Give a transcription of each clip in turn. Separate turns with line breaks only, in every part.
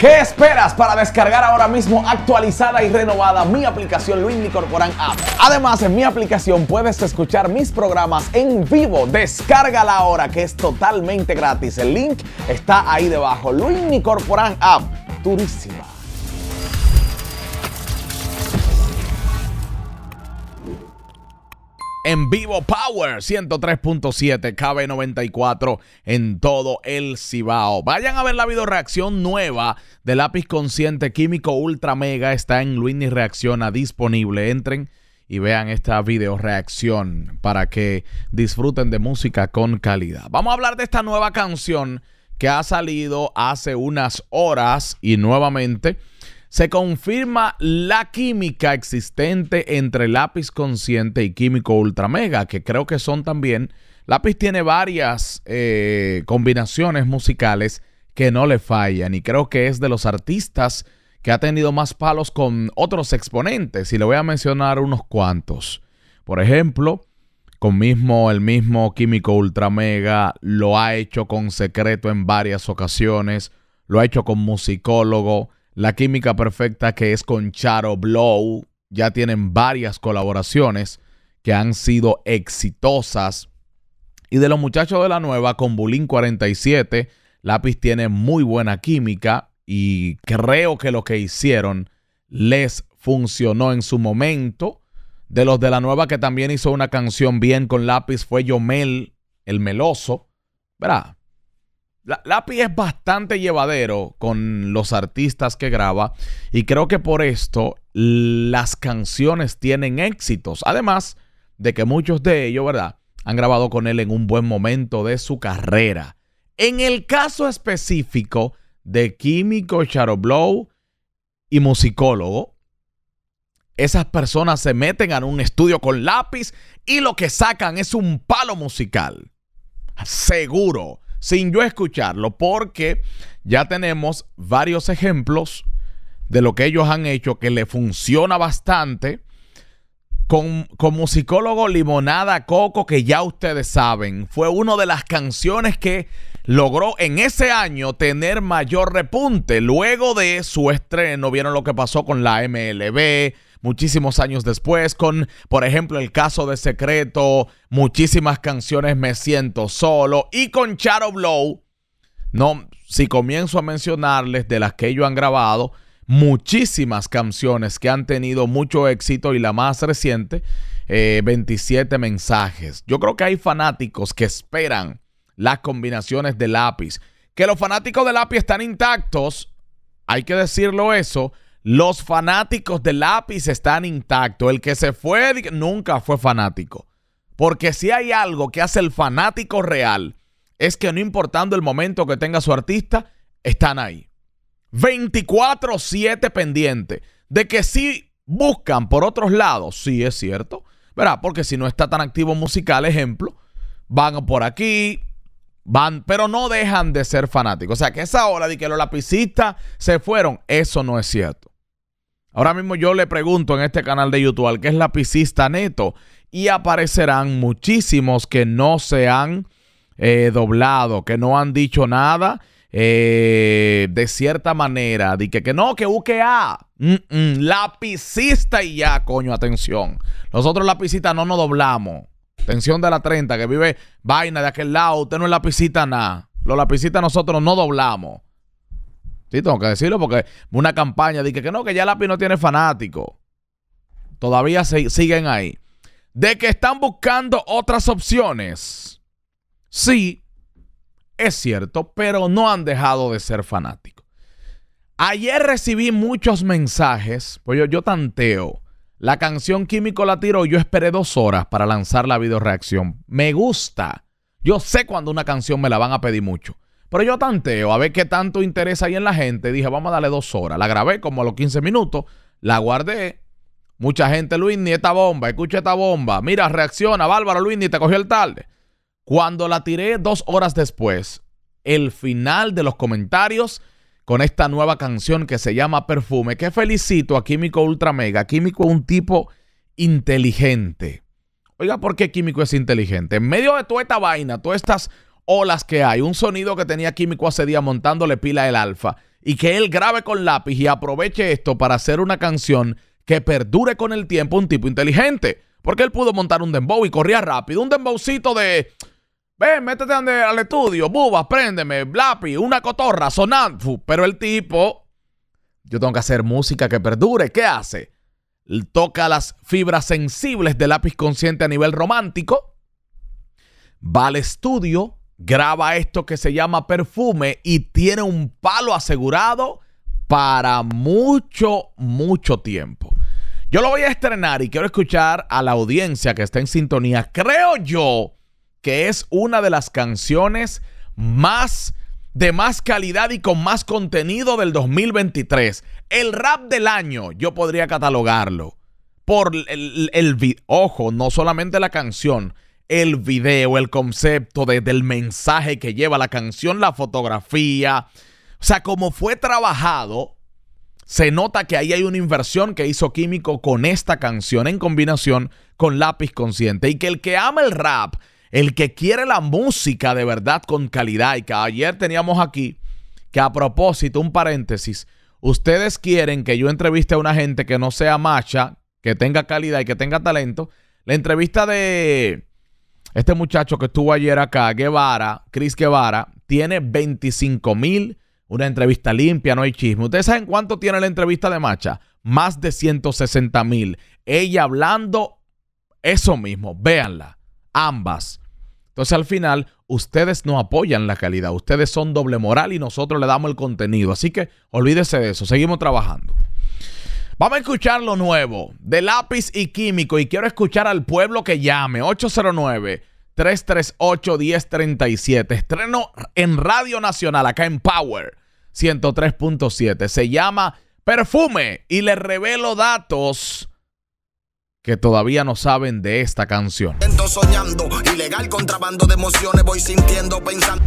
¿Qué esperas para descargar ahora mismo actualizada y renovada mi aplicación Luis Corporan App? Además, en mi aplicación puedes escuchar mis programas en vivo. Descárgala ahora que es totalmente gratis. El link está ahí debajo. Luis Corporan App, durísima. en vivo Power 103.7 KB94 en todo el Cibao. Vayan a ver la video reacción nueva de Lápiz Consciente Químico Ultra Mega. Está en Luini Reacciona disponible. Entren y vean esta video reacción para que disfruten de música con calidad. Vamos a hablar de esta nueva canción que ha salido hace unas horas y nuevamente se confirma la química existente entre lápiz consciente y químico ultramega, que creo que son también. Lápiz tiene varias eh, combinaciones musicales que no le fallan y creo que es de los artistas que ha tenido más palos con otros exponentes y le voy a mencionar unos cuantos. Por ejemplo, con mismo el mismo químico ultramega lo ha hecho con secreto en varias ocasiones, lo ha hecho con musicólogo, la Química Perfecta, que es con Charo Blow, ya tienen varias colaboraciones que han sido exitosas. Y de los muchachos de la nueva, con Bulín 47, Lápiz tiene muy buena química y creo que lo que hicieron les funcionó en su momento. De los de la nueva que también hizo una canción bien con Lápiz fue Yomel, el meloso. ¿Verdad? Lápiz es bastante llevadero con los artistas que graba y creo que por esto las canciones tienen éxitos. Además de que muchos de ellos, ¿verdad? Han grabado con él en un buen momento de su carrera. En el caso específico de Químico, Charoblow y Musicólogo, esas personas se meten a un estudio con lápiz y lo que sacan es un palo musical. Seguro sin yo escucharlo, porque ya tenemos varios ejemplos de lo que ellos han hecho que le funciona bastante. Con, como psicólogo Limonada Coco, que ya ustedes saben, fue una de las canciones que logró en ese año tener mayor repunte. Luego de su estreno, vieron lo que pasó con la MLB, muchísimos años después, con, por ejemplo, el caso de Secreto, muchísimas canciones Me Siento Solo y con Charo Blow. No, si comienzo a mencionarles de las que ellos han grabado, muchísimas canciones que han tenido mucho éxito y la más reciente, 27 eh, mensajes. Yo creo que hay fanáticos que esperan las combinaciones de lápiz. Que los fanáticos de lápiz están intactos, hay que decirlo eso, los fanáticos del lápiz están intactos. El que se fue nunca fue fanático. Porque si hay algo que hace el fanático real, es que no importando el momento que tenga su artista, están ahí. 24-7 pendiente de que si buscan por otros lados, sí es cierto, ¿verdad? Porque si no está tan activo musical, ejemplo, van por aquí, van, pero no dejan de ser fanáticos. O sea, que esa hora de que los lapicistas se fueron, eso no es cierto. Ahora mismo yo le pregunto en este canal de YouTube al que es lapicista neto y aparecerán muchísimos que no se han eh, doblado, que no han dicho nada eh, de cierta manera. De que, no, que UKA, mm lapicista y ya, coño, atención. Nosotros lapicistas no nos doblamos. Atención de la 30 que vive vaina de aquel lado, usted no es lapicista nada. Los lapicistas nosotros no doblamos. Sí, tengo que decirlo porque una campaña de que, no, que ya Lapi no tiene fanático. Todavía siguen ahí. De que están buscando otras opciones. Sí, es cierto, pero no han dejado de ser fanáticos. Ayer recibí muchos mensajes, pues yo, tanteo. La canción Químico la tiro, yo esperé dos horas para lanzar la reacción. Me gusta. Yo sé cuando una canción me la van a pedir mucho. Pero yo tanteo a ver qué tanto interés hay en la gente. Dije, vamos a darle dos horas. La grabé como a los 15 minutos, la guardé. Mucha gente, Luis, ni esta bomba, escucha esta bomba. Mira, reacciona, bárbaro, Luis, ni te cogió el tarde. Cuando la tiré dos horas después, el final de los comentarios con esta nueva canción que se llama Perfume, que felicito a Químico Ultra Mega. Químico es un tipo inteligente. Oiga, ¿por qué Químico es inteligente? En medio de toda esta vaina, todas estas olas que hay, un sonido que tenía Químico hace días montándole pila el alfa, y que él grabe con lápiz y aproveche esto para hacer una canción que perdure con el tiempo un tipo inteligente. Porque él pudo montar un dembow y corría rápido, un dembowcito de... Ven, métete al estudio, bubas, préndeme, lápiz, una cotorra, sonando. Pero el tipo... Yo tengo que hacer música que perdure. ¿Qué hace? Toca las fibras sensibles del lápiz consciente a nivel romántico. Va al estudio, graba esto que se llama perfume y tiene un palo asegurado para mucho, mucho tiempo. Yo lo voy a estrenar y quiero escuchar a la audiencia que está en sintonía. Creo yo que es una de las canciones más de más calidad y con más contenido del 2023. El rap del año, yo podría catalogarlo. Por el, ojo, no solamente la canción, el video, el concepto del mensaje que lleva la canción, la fotografía. O sea, como fue trabajado, se nota que ahí hay una inversión que hizo Químico con esta canción en combinación con Lápiz Consciente. Y que el que ama el rap, el que quiere la música de verdad con calidad, y que ayer teníamos aquí, que a propósito, un paréntesis, ustedes quieren que yo entreviste a una gente que no sea macha, que tenga calidad y que tenga talento. La entrevista de este muchacho que estuvo ayer acá, Guevara, Chris Guevara, tiene 25 mil, una entrevista limpia, no hay chisme. ¿Ustedes saben cuánto tiene la entrevista de Macha? Más de 160 mil. Ella hablando eso mismo, véanla, ambas. Entonces al final, ustedes no apoyan la calidad, ustedes son doble moral y nosotros le damos el contenido. Así que olvídese de eso, seguimos trabajando. Vamos a escuchar lo nuevo de lápiz y químico y quiero escuchar al pueblo que llame 809-338-1037. Estreno en Radio Nacional, acá en Power 103.7. Se llama Perfume y le revelo datos que todavía no saben de esta canción.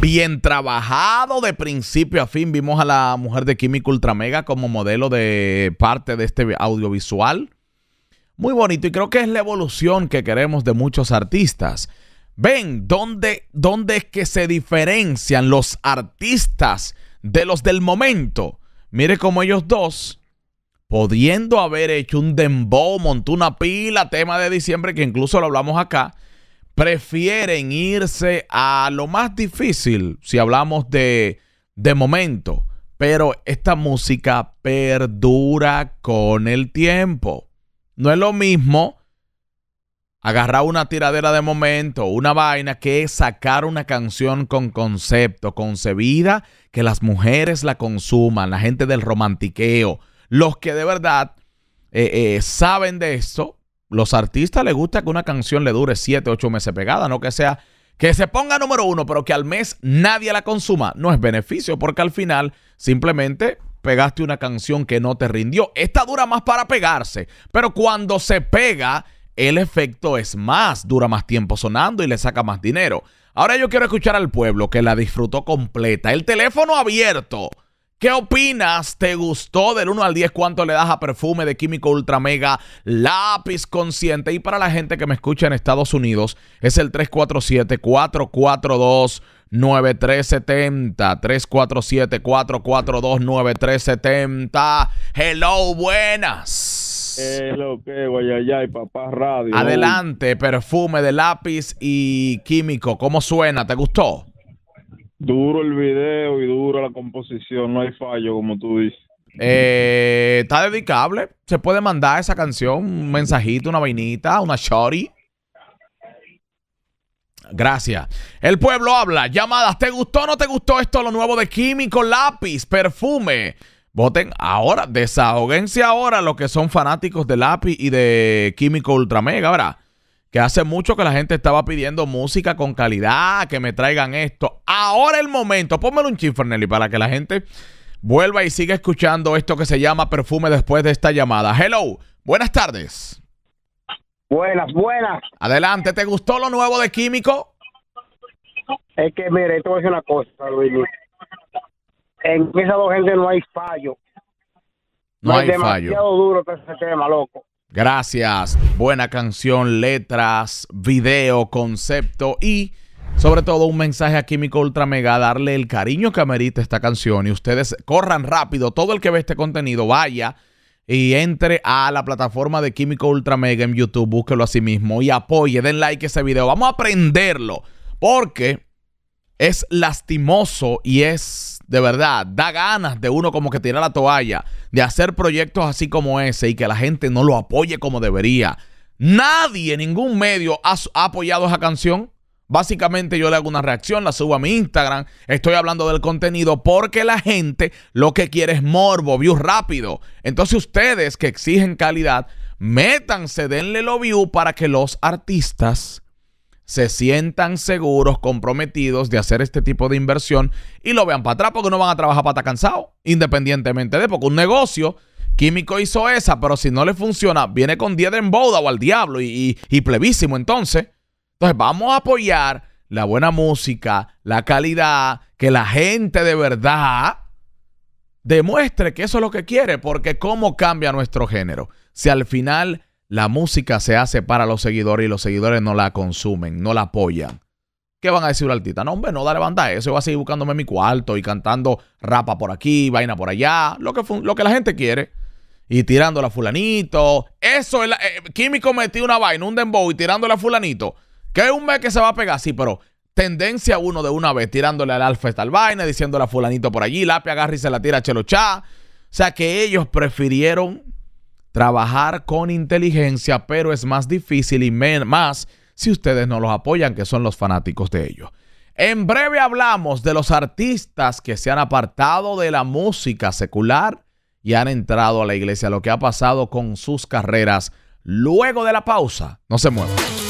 Bien trabajado de principio a fin. Vimos a la mujer de Químico Ultramega como modelo de parte de este audiovisual. Muy bonito y creo que es la evolución que queremos de muchos artistas. Ven, ¿dónde, dónde es que se diferencian los artistas de los del momento? Mire cómo ellos dos pudiendo haber hecho un dembow, montó una pila, tema de diciembre, que incluso lo hablamos acá, prefieren irse a lo más difícil, si hablamos de, de momento. Pero esta música perdura con el tiempo. No es lo mismo agarrar una tiradera de momento, una vaina, que sacar una canción con concepto, concebida, que las mujeres la consuman, la gente del romantiqueo, los que de verdad eh, eh, saben de esto, los artistas les gusta que una canción le dure 7, 8 meses pegada, no que sea que se ponga número uno, pero que al mes nadie la consuma. No es beneficio, porque al final simplemente pegaste una canción que no te rindió. Esta dura más para pegarse, pero cuando se pega, el efecto es más, dura más tiempo sonando y le saca más dinero. Ahora yo quiero escuchar al pueblo que la disfrutó completa. El teléfono abierto. ¿Qué opinas? ¿Te gustó del 1 al 10? ¿Cuánto le das a perfume de químico ultra mega lápiz consciente? Y para la gente que me escucha en Estados Unidos, es el 347-442. 9370 347 442 9370 Hello, buenas. Hello, qué guayayay, papá radio. Adelante, perfume de lápiz y químico. ¿Cómo suena? ¿Te gustó? Duro el video y duro la composición, no hay fallo, como tú dices. Eh, está dedicable. Se puede mandar esa canción, un mensajito, una vainita, una shorty. Gracias. El pueblo habla. Llamadas. ¿Te gustó o no te gustó esto? Lo nuevo de Químico, lápiz, perfume. Voten ahora. Desahoguense ahora los que son fanáticos de lápiz y de Químico Ultramega, ¿verdad? que hace mucho que la gente estaba pidiendo música con calidad, que me traigan esto. Ahora el momento, pónmelo un chifre, Nelly, para que la gente vuelva y siga escuchando esto que se llama perfume después de esta llamada. Hello, buenas tardes. Buenas, buenas. Adelante, ¿te gustó lo nuevo de Químico? Es que, mire, esto es una cosa, Luis. En esa dos gente no hay fallo. No, no hay, demasiado fallo. duro ese tema, loco. Gracias. Buena canción, letras, video, concepto y sobre todo un mensaje a Químico Ultramega, darle el cariño que amerita esta canción y ustedes corran rápido, todo el que ve este contenido vaya y entre a la plataforma de Químico Ultramega en YouTube, búsquelo a sí mismo y apoye, den like a ese video, vamos a aprenderlo porque es lastimoso y es de verdad, da ganas de uno como que tirar la toalla, de hacer proyectos así como ese y que la gente no lo apoye como debería. Nadie, en ningún medio ha, apoyado esa canción. Básicamente yo le hago una reacción, la subo a mi Instagram, estoy hablando del contenido porque la gente lo que quiere es morbo, view rápido. Entonces ustedes que exigen calidad, métanse, denle lo view para que los artistas se sientan seguros, comprometidos de hacer este tipo de inversión y lo vean para atrás porque no van a trabajar estar cansado, independientemente de, porque un negocio químico hizo esa, pero si no le funciona, viene con 10 de boda o al diablo y, y, y plebísimo entonces. Entonces vamos a apoyar la buena música, la calidad, que la gente de verdad demuestre que eso es lo que quiere, porque cómo cambia nuestro género. Si al final la música se hace para los seguidores y los seguidores no la consumen, no la apoyan. ¿Qué van a decir los artistas? No, hombre, no dale banda a eso. Yo voy a seguir buscándome mi cuarto y cantando rapa por aquí, vaina por allá, lo que, lo que la gente quiere. Y tirándole a fulanito. Eso es la, eh, Químico metió una vaina, un dembow y tirándole a fulanito. Que es un mes que se va a pegar, sí, pero tendencia uno de una vez tirándole al alfa esta vaina, diciéndole a fulanito por allí, Lapia, agarra y se la tira a Chá. O sea que ellos prefirieron trabajar con inteligencia, pero es más difícil y más si ustedes no los apoyan, que son los fanáticos de ellos. En breve hablamos de los artistas que se han apartado de la música secular y han entrado a la iglesia, lo que ha pasado con sus carreras luego de la pausa. No se muevan.